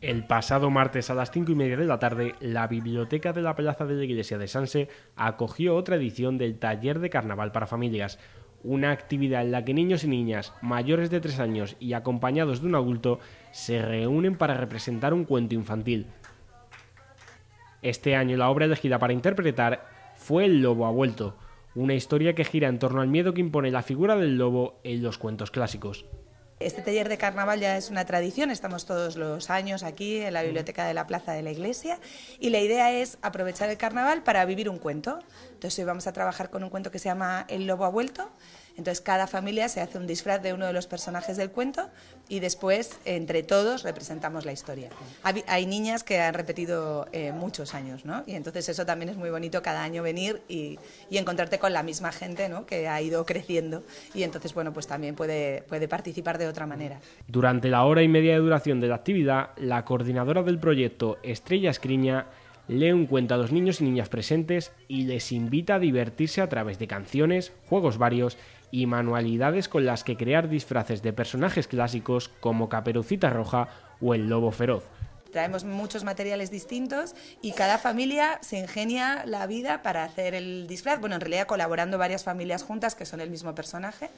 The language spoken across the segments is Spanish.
El pasado martes a las cinco y media de la tarde, la Biblioteca de la Plaza de la Iglesia de Sanse acogió otra edición del Taller de Carnaval para Familias, una actividad en la que niños y niñas mayores de tres años y acompañados de un adulto se reúnen para representar un cuento infantil. Este año la obra elegida para interpretar fue El Lobo ha vuelto, una historia que gira en torno al miedo que impone la figura del lobo en los cuentos clásicos. Este taller de carnaval ya es una tradición, estamos todos los años aquí en la biblioteca de la Plaza de la Iglesia y la idea es aprovechar el carnaval para vivir un cuento. Entonces hoy vamos a trabajar con un cuento que se llama El Lobo ha vuelto, entonces cada familia se hace un disfraz de uno de los personajes del cuento y después entre todos representamos la historia. Hay niñas que han repetido eh, muchos años, ¿no? Y entonces eso también es muy bonito cada año venir y, encontrarte con la misma gente, ¿no? Que ha ido creciendo y entonces, bueno, pues también puede, puede participar de otra manera. Durante la hora y media de duración de la actividad, la coordinadora del proyecto Estrella Escriña lee un cuento a los niños y niñas presentes y les invita a divertirse a través de canciones, juegos varios y manualidades con las que crear disfraces de personajes clásicos como Caperucita Roja o el Lobo Feroz traemos muchos materiales distintos y cada familia se ingenia la vida para hacer el disfraz. Bueno, en realidad colaborando varias familias juntas que son el mismo personaje.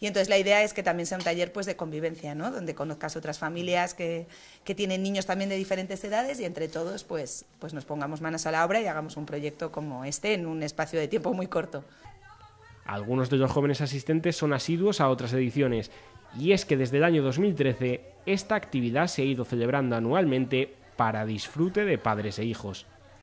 Y entonces la idea es que también sea un taller pues, de convivencia, ¿no? donde conozcas otras familias que, que tienen niños también de diferentes edades y entre todos pues, pues nos pongamos manos a la obra y hagamos un proyecto como este en un espacio de tiempo muy corto. Algunos de los jóvenes asistentes son asiduos a otras ediciones y es que desde el año 2013 esta actividad se ha ido celebrando anualmente para disfrute de padres e hijos.